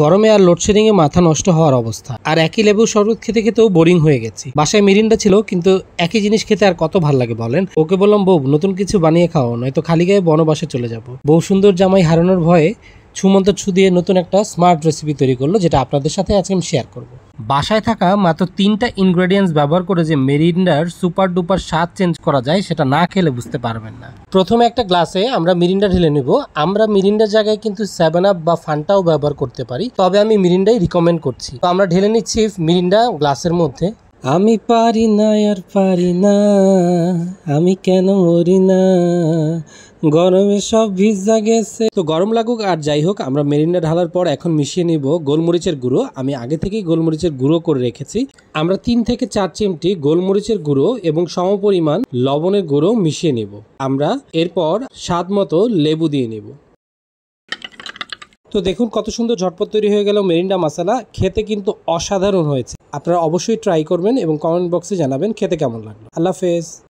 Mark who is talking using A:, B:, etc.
A: গরমে আর লোডশেডিংয়ে মাথা নষ্ট হওয়ার অবস্থা আর একই লেবু শরবত খেতে খেতেও বোরিং হয়ে গেছি বাসায় মিরিন্ডা ছিল কিন্তু একই জিনিস খেতে আর কত ভাল লাগে বলেন ওকে বললাম বউ নতুন কিছু বানিয়ে খাও নয়তো খালি গায়ে বনবাসে চলে যাব বউ সুন্দর জামাই হারানোর ভয়ে ছুমন্ত ছু দিয়ে নতুন একটা স্মার্ট রেসিপি তৈরি করলো যেটা আপনাদের সাথে আজকে আমি শেয়ার করবো বাসায় থাকা মাত্র তিনটা ইনগ্রেডিয়েন্টস ব্যবহার করে যে মেরিন্ডার সুপার ডুপার স্বাদ চেঞ্জ করা যায় সেটা না খেলে বুঝতে পারবেন না প্রথমে একটা গ্লাসে আমরা মিরিন্ডা ঢেলে নেব আমরা মিরিন্ডার জায়গায় কিন্তু সেভেন আপ বা ফান্টাও ব্যবহার করতে পারি তবে আমি মিরিন্ডাই রিকমেন্ড করছি তো আমরা ঢেলে নিচ্ছি মিরিন্ডা গ্লাসের মধ্যে আমি পারি না আর পারি না আমি কেন মরি না গরমে সব ভিজা গেছে তো গরম লাগুক আর যাই হোক আমরা মেরিনা ঢালার পর এখন মিশিয়ে নিব গোলমরিচের গুঁড়ো আমি আগে থেকেই গোলমরিচের গুঁড়ো করে রেখেছি আমরা তিন থেকে চার চিমটি গোলমরিচের গুঁড়ো এবং সমপরিমাণ লবণের গুঁড়ো মিশিয়ে নিব আমরা এরপর স্বাদ মতো লেবু দিয়ে নিব তো দেখুন কত সুন্দর ঝটপট তৈরি হয়ে গেল মেরিন্ডা মশলা খেতে কিন্তু অসাধারণ হয়েছে আপনারা অবশ্যই ট্রাই করবেন এবং কমেন্ট বক্সে জানাবেন খেতে কেমন লাগলো আল্লাহ হাফেজ